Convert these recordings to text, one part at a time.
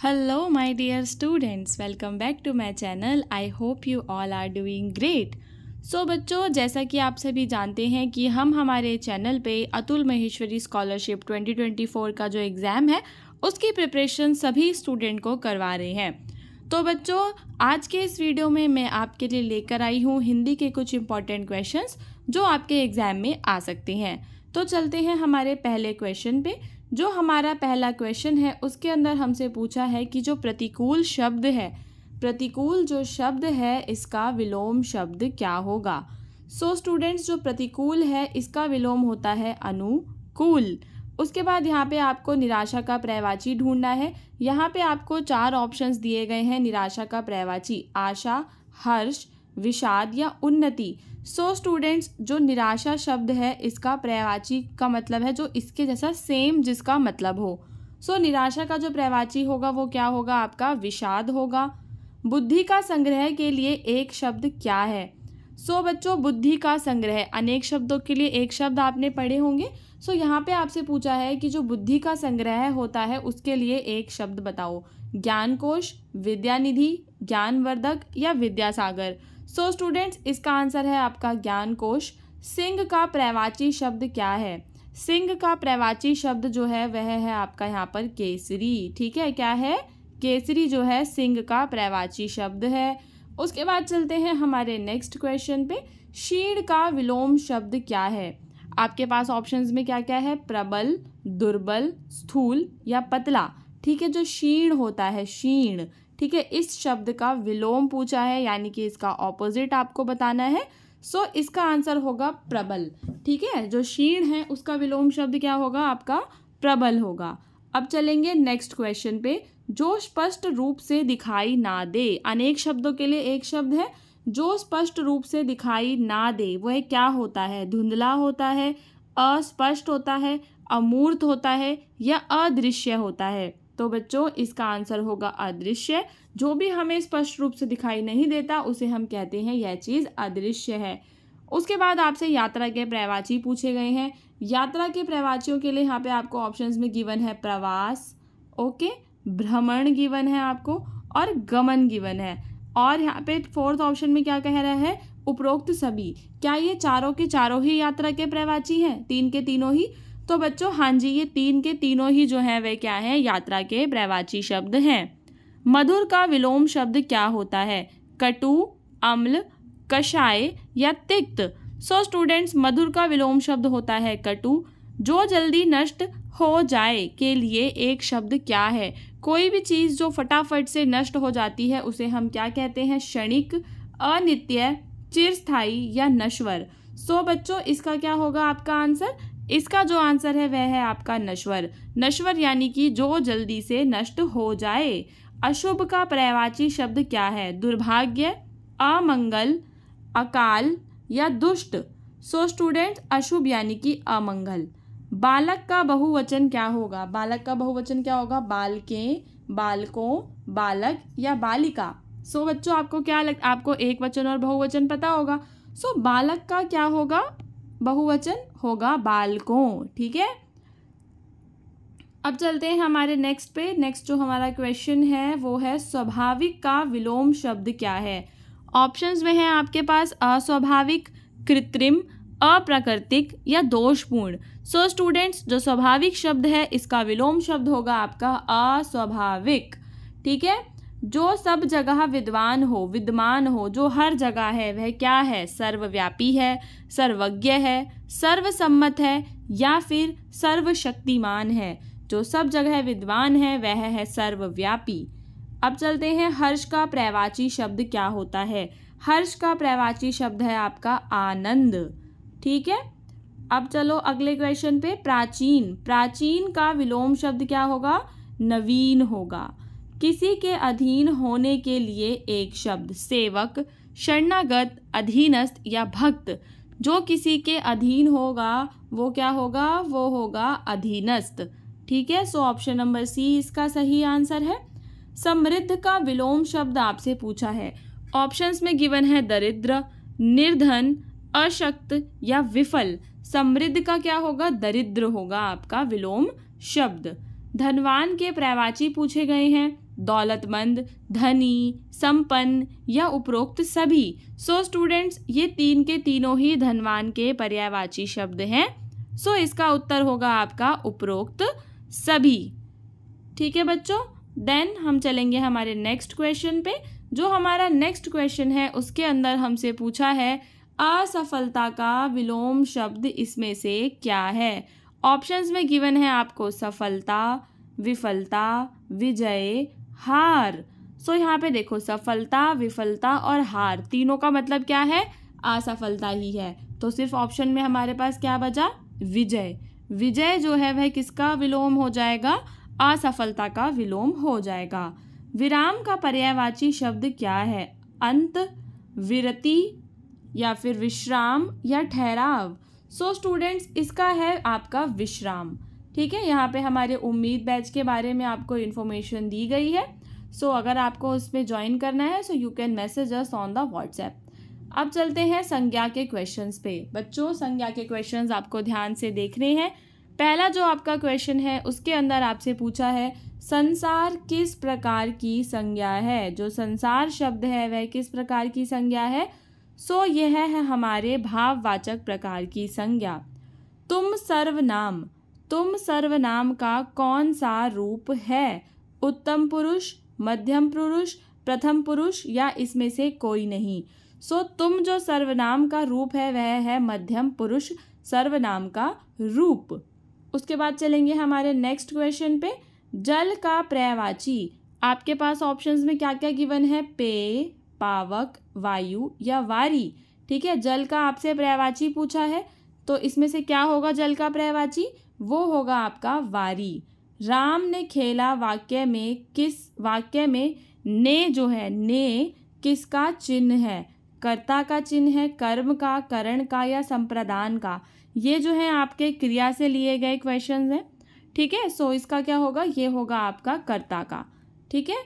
hello my dear students welcome back to my channel I hope you all are doing great so बच्चों जैसा कि आप सभी जानते हैं कि हम हमारे चैनल पे अतुल महेश्वरी स्कॉलरशिप 2024 का जो एग्ज़ाम है उसकी प्रिपरेशन सभी स्टूडेंट को करवा रहे हैं तो बच्चों आज के इस वीडियो में मैं आपके लिए लेकर आई हूँ हिंदी के कुछ इम्पॉर्टेंट क्वेश्चंस जो आपके एग्ज़ाम में आ सकते हैं तो चलते हैं हमारे पहले क्वेश्चन पे जो हमारा पहला क्वेश्चन है उसके अंदर हमसे पूछा है कि जो प्रतिकूल शब्द है प्रतिकूल जो शब्द है इसका विलोम शब्द क्या होगा सो so, स्टूडेंट्स जो प्रतिकूल है इसका विलोम होता है अनुकूल उसके बाद यहाँ पे आपको निराशा का प्रयवाची ढूंढना है यहाँ पे आपको चार ऑप्शंस दिए गए हैं निराशा का प्रयवाची आशा हर्ष विषाद या उन्नति सो so स्टूडेंट्स जो निराशा शब्द है इसका प्रयवाची का मतलब है जो इसके जैसा सेम जिसका मतलब हो सो so, निराशा का जो प्रयवाची होगा वो क्या होगा आपका विषाद होगा बुद्धि का संग्रह के लिए एक शब्द क्या है सो so, बच्चों बुद्धि का संग्रह अनेक शब्दों के लिए एक शब्द आपने पढ़े होंगे सो so, यहाँ पे आपसे पूछा है कि जो बुद्धि का संग्रह होता है उसके लिए एक शब्द बताओ ज्ञान कोश विद्यानिधि ज्ञानवर्धक या विद्यासागर सो so, स्टूडेंट्स इसका आंसर है आपका ज्ञान कोश सिंह का प्रवाची शब्द क्या है सिंह का प्रवाची शब्द जो है वह है आपका यहाँ पर केसरी ठीक है क्या है केसरी जो है सिंह का प्रवाची शब्द है उसके बाद चलते हैं हमारे नेक्स्ट क्वेश्चन पे शीण का विलोम शब्द क्या है आपके पास ऑप्शंस में क्या क्या है प्रबल दुर्बल स्थूल या पतला ठीक है जो शीण होता है शीण ठीक है इस शब्द का विलोम पूछा है यानी कि इसका ऑपोजिट आपको बताना है सो so, इसका आंसर होगा प्रबल ठीक है जो क्षीण है उसका विलोम शब्द क्या होगा आपका प्रबल होगा अब चलेंगे नेक्स्ट क्वेश्चन पे जो स्पष्ट रूप से दिखाई ना दे अनेक शब्दों के लिए एक शब्द है जो स्पष्ट रूप से दिखाई ना दे वह क्या होता है धुंधला होता है अस्पष्ट होता है अमूर्त होता है या अदृश्य होता है तो बच्चों इसका आंसर होगा अदृश्य जो भी हमें स्पष्ट रूप से दिखाई नहीं देता उसे हम कहते हैं यह चीज़ अदृश्य है उसके बाद आपसे यात्रा के प्रवाची पूछे गए हैं यात्रा के प्रवाचियों के लिए यहाँ पे आपको ऑप्शंस में गिवन है प्रवास ओके भ्रमण गिवन है आपको और गमन गिवन है और यहाँ पे फोर्थ ऑप्शन में क्या कह रहा है उपरोक्त सभी क्या ये चारों के चारों ही यात्रा के प्रवाची हैं तीन के तीनों ही तो बच्चों हाँ जी ये तीन के तीनों ही जो हैं वे क्या हैं यात्रा के प्रवाची शब्द हैं मधुर का विलोम शब्द क्या होता है कटु अम्ल कषाय या तिक्त सो so, स्टूडेंट्स मधुर का विलोम शब्द होता है कटु जो जल्दी नष्ट हो जाए के लिए एक शब्द क्या है कोई भी चीज़ जो फटाफट से नष्ट हो जाती है उसे हम क्या कहते हैं क्षणिक अनित्य चिरस्थाई या नश्वर सो so, बच्चों इसका क्या होगा आपका आंसर इसका जो आंसर है वह है आपका नश्वर नश्वर यानी कि जो जल्दी से नष्ट हो जाए अशुभ का पर्यावाची शब्द क्या है दुर्भाग्य अमंगल अकाल या दुष्ट सो स्टूडेंट अशुभ यानी कि अमंगल बालक का बहुवचन क्या होगा बालक का बहुवचन क्या होगा बालकें बालकों बालक या बालिका सो so, बच्चों आपको क्या लग आपको एक वचन और बहुवचन पता होगा सो so, बालक का क्या होगा बहुवचन होगा बालकों ठीक है अब चलते हैं हमारे नेक्स्ट पे नेक्स्ट जो हमारा क्वेश्चन है वो है स्वाभाविक का विलोम शब्द क्या है ऑप्शंस में है आपके पास अस्वाभाविक कृत्रिम अप्राकृतिक या दोषपूर्ण सो so, स्टूडेंट्स जो स्वाभाविक शब्द है इसका विलोम शब्द होगा आपका अस्वाभाविक ठीक है जो सब जगह विद्वान हो विद्वान हो जो हर जगह है वह क्या है सर्वव्यापी है सर्वज्ञ है सर्वसम्मत है या फिर सर्वशक्तिमान है जो सब जगह विद्वान है वह है सर्वव्यापी अब चलते हैं हर्ष का प्रवाची शब्द क्या होता है हर्ष का प्रवाची शब्द है आपका आनंद ठीक है अब चलो अगले क्वेश्चन पे प्राचीन प्राचीन का विलोम शब्द क्या होगा नवीन होगा किसी के अधीन होने के लिए एक शब्द सेवक शरणागत अधीनस्थ या भक्त जो किसी के अधीन होगा वो क्या होगा वो होगा अधीनस्थ ठीक है सो ऑप्शन नंबर सी इसका सही आंसर है समृद्ध का विलोम शब्द आपसे पूछा है ऑप्शंस में गिवन है दरिद्र निर्धन अशक्त या विफल समृद्ध का क्या होगा दरिद्र होगा आपका विलोम शब्द धनवान के प्रवाची पूछे गए हैं दौलतमंद धनी संपन्न या उपरोक्त सभी सो so स्टूडेंट्स ये तीन के तीनों ही धनवान के पर्यायवाची शब्द हैं सो so इसका उत्तर होगा आपका उपरोक्त सभी ठीक है बच्चों देन हम चलेंगे हमारे नेक्स्ट क्वेश्चन पे जो हमारा नेक्स्ट क्वेश्चन है उसके अंदर हमसे पूछा है असफलता का विलोम शब्द इसमें से क्या है ऑप्शंस में गिवन है आपको सफलता विफलता विजय हार सो यहाँ पे देखो सफलता विफलता और हार तीनों का मतलब क्या है असफलता ही है तो सिर्फ ऑप्शन में हमारे पास क्या बचा विजय विजय जो है वह किसका विलोम हो जाएगा असफलता का विलोम हो जाएगा विराम का पर्यायवाची शब्द क्या है अंत विरति या फिर विश्राम या ठहराव सो so, स्टूडेंट्स इसका है आपका विश्राम ठीक है यहाँ पे हमारे उम्मीद बैच के बारे में आपको इन्फॉर्मेशन दी गई है सो so, अगर आपको उसमें ज्वाइन करना है so you can message us on the WhatsApp अब चलते हैं संज्ञा के क्वेश्चंस पे बच्चों संज्ञा के क्वेश्चंस आपको ध्यान से देखने हैं पहला जो आपका क्वेश्चन है उसके अंदर आपसे पूछा है संसार किस प्रकार की संज्ञा है जो संसार शब्द है वह किस प्रकार की संज्ञा है सो यह है हमारे भाववाचक प्रकार की संज्ञा तुम सर्वनाम तुम सर्वनाम का कौन सा रूप है उत्तम पुरुष मध्यम पुरुष प्रथम पुरुष या इसमें से कोई नहीं सो so, तुम जो सर्वनाम का रूप है वह है मध्यम पुरुष सर्वनाम का रूप उसके बाद चलेंगे हमारे नेक्स्ट क्वेश्चन पे जल का प्रयवाची आपके पास ऑप्शंस में क्या क्या गिवन है पेय पावक वायु या वारी ठीक है जल का आपसे प्रयवाची पूछा है तो इसमें से क्या होगा जल का प्रयवाची वो होगा आपका वारी राम ने खेला वाक्य में किस वाक्य में ने जो है ने किसका चिन्ह है कर्ता का चिन्ह है कर्म का करण का या संप्रदान का ये जो है आपके क्रिया से लिए गए क्वेश्चन हैं ठीक है सो इसका क्या होगा ये होगा आपका कर्ता का ठीक है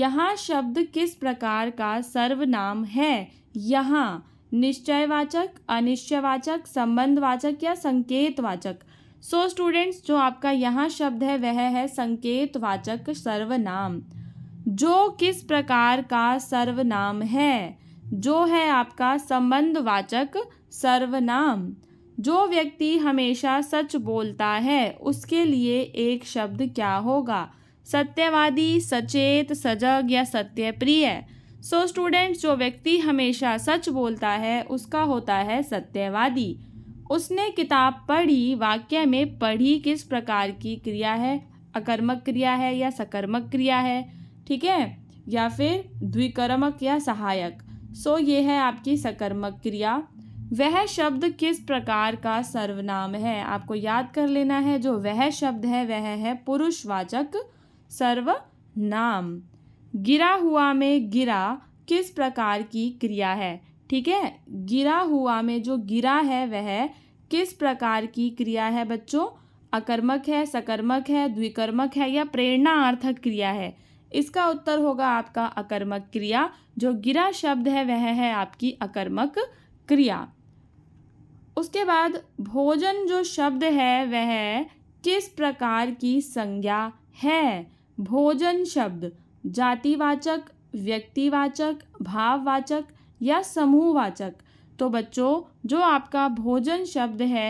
यहाँ शब्द किस प्रकार का सर्वनाम है यहाँ निश्चयवाचक अनिश्चयवाचक संबंधवाचक या संकेतवाचक सो so, स्टूडेंट्स जो आपका यहाँ शब्द है वह है संकेतवाचक सर्वनाम जो किस प्रकार का सर्वनाम है जो है आपका संबंधवाचक सर्वनाम जो व्यक्ति हमेशा सच बोलता है उसके लिए एक शब्द क्या होगा सत्यवादी सचेत सजग या सत्यप्रिय सो स्टूडेंट्स जो व्यक्ति हमेशा सच बोलता है उसका होता है सत्यवादी उसने किताब पढ़ी वाक्य में पढ़ी किस प्रकार की क्रिया है अकर्मक क्रिया है या सकर्मक क्रिया है ठीक है या फिर द्विकर्मक या सहायक सो ये है आपकी सकर्मक क्रिया वह शब्द किस प्रकार का सर्वनाम है आपको याद कर लेना है जो वह शब्द है वह है पुरुषवाचक सर्वनाम गिरा हुआ में गिरा किस प्रकार की क्रिया है ठीक है गिरा हुआ में जो गिरा है वह किस प्रकार की क्रिया है बच्चों अकर्मक है सकर्मक है द्विकर्मक है या प्रेरणार्थक क्रिया है इसका उत्तर होगा आपका अकर्मक क्रिया जो गिरा शब्द है वह है आपकी अकर्मक क्रिया उसके बाद भोजन जो शब्द है वह किस प्रकार की संज्ञा है भोजन शब्द जातिवाचक व्यक्तिवाचक भाववाचक या समूहवाचक तो बच्चों जो आपका भोजन शब्द है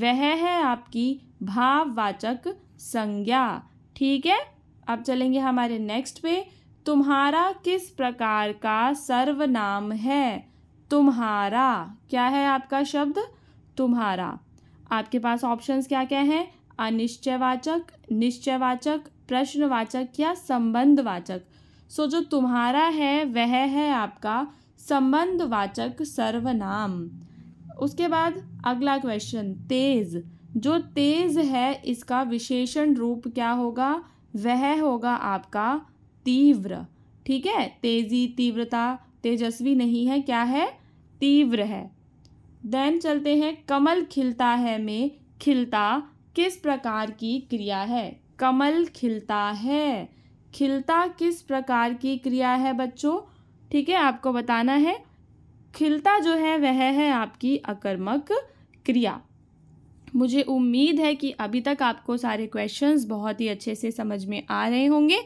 वह है आपकी भाववाचक संज्ञा ठीक है अब चलेंगे हमारे नेक्स्ट पे तुम्हारा किस प्रकार का सर्वनाम है तुम्हारा क्या है आपका शब्द तुम्हारा आपके पास ऑप्शंस क्या क्या हैं अनिश्चयवाचक निश्चयवाचक प्रश्नवाचक या संबंधवाचक सो so, जो तुम्हारा है वह है आपका संबंधवाचक सर्वनाम उसके बाद अगला क्वेश्चन तेज जो तेज है इसका विशेषण रूप क्या होगा वह होगा आपका तीव्र ठीक है तेजी तीव्रता तेजस्वी नहीं है क्या है तीव्र है देन चलते हैं कमल खिलता है में खिलता किस प्रकार की क्रिया है कमल खिलता है खिलता किस प्रकार की क्रिया है बच्चों ठीक है आपको बताना है खिलता जो है वह है आपकी अकर्मक क्रिया मुझे उम्मीद है कि अभी तक आपको सारे क्वेश्चंस बहुत ही अच्छे से समझ में आ रहे होंगे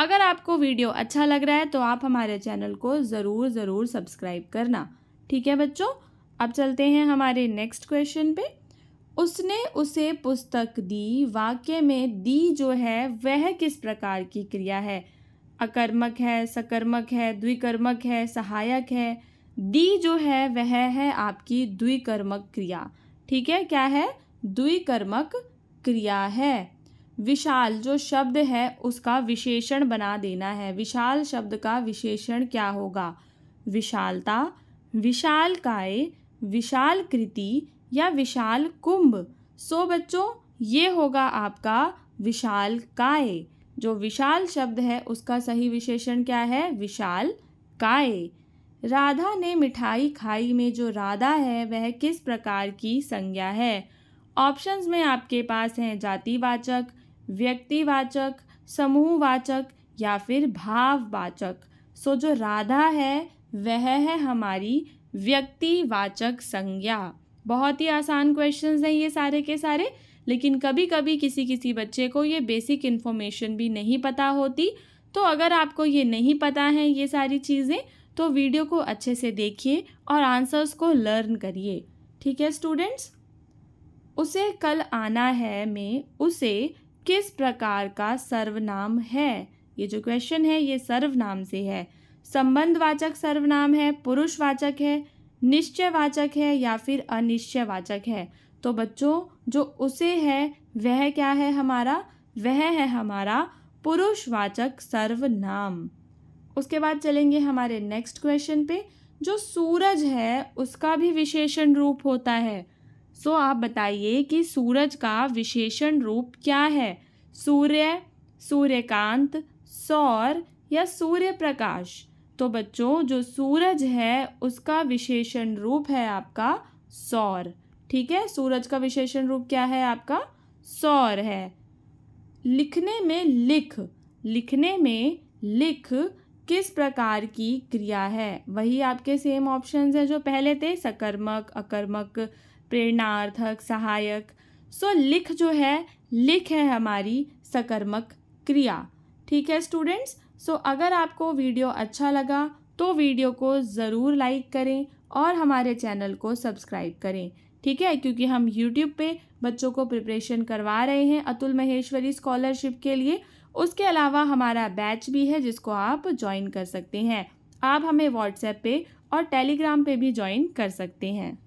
अगर आपको वीडियो अच्छा लग रहा है तो आप हमारे चैनल को ज़रूर ज़रूर सब्सक्राइब करना ठीक है बच्चों अब चलते हैं हमारे नेक्स्ट क्वेश्चन पे उसने उसे पुस्तक दी वाक्य में दी जो है वह किस प्रकार की क्रिया है अकर्मक है सकर्मक है द्विकर्मक है सहायक है दी जो है वह है आपकी द्विकर्मक क्रिया ठीक है क्या है द्विकर्मक क्रिया है विशाल जो शब्द है उसका विशेषण बना देना है विशाल शब्द का विशेषण क्या होगा विशालता विशाल काय विशाल कृति या विशाल कुंभ सो बच्चों ये होगा आपका विशाल काय जो विशाल शब्द है उसका सही विशेषण क्या है विशाल काय राधा ने मिठाई खाई में जो राधा है वह किस प्रकार की संज्ञा है ऑप्शंस में आपके पास हैं जातिवाचक व्यक्तिवाचक समूहवाचक या फिर भाववाचक सो जो राधा है वह है हमारी व्यक्तिवाचक संज्ञा बहुत ही आसान क्वेश्चंस हैं ये सारे के सारे लेकिन कभी कभी किसी किसी बच्चे को ये बेसिक इन्फॉर्मेशन भी नहीं पता होती तो अगर आपको ये नहीं पता है ये सारी चीज़ें तो वीडियो को अच्छे से देखिए और आंसर्स को लर्न करिए ठीक है स्टूडेंट्स उसे कल आना है में उसे किस प्रकार का सर्वनाम है ये जो क्वेश्चन है ये सर्वनाम से है संबंधवाचक सर्वनाम है पुरुषवाचक है निश्चयवाचक है या फिर अनिश्चयवाचक है तो बच्चों जो उसे है वह क्या है हमारा वह है हमारा पुरुषवाचक सर्वनाम उसके बाद चलेंगे हमारे नेक्स्ट क्वेश्चन पे जो सूरज है उसका भी विशेषण रूप होता है सो so, आप बताइए कि सूरज का विशेषण रूप क्या है सूर्य सूर्यकांत सौर या सूर्य प्रकाश तो बच्चों जो सूरज है उसका विशेषण रूप है आपका सौर ठीक है सूरज का विशेषण रूप क्या है आपका सौर है लिखने में लिख लिखने में लिख किस प्रकार की क्रिया है वही आपके सेम ऑप्शन हैं जो पहले थे सकर्मक अकर्मक प्रेरणार्थक सहायक सो लिख जो है लिख है हमारी सकर्मक क्रिया ठीक है स्टूडेंट्स सो अगर आपको वीडियो अच्छा लगा तो वीडियो को ज़रूर लाइक करें और हमारे चैनल को सब्सक्राइब करें ठीक है क्योंकि हम यूट्यूब पे बच्चों को प्रिपरेशन करवा रहे हैं अतुल महेश्वरी स्कॉलरशिप के लिए उसके अलावा हमारा बैच भी है जिसको आप ज्वाइन कर सकते हैं आप हमें व्हाट्सएप पे और टेलीग्राम पे भी ज्वाइन कर सकते हैं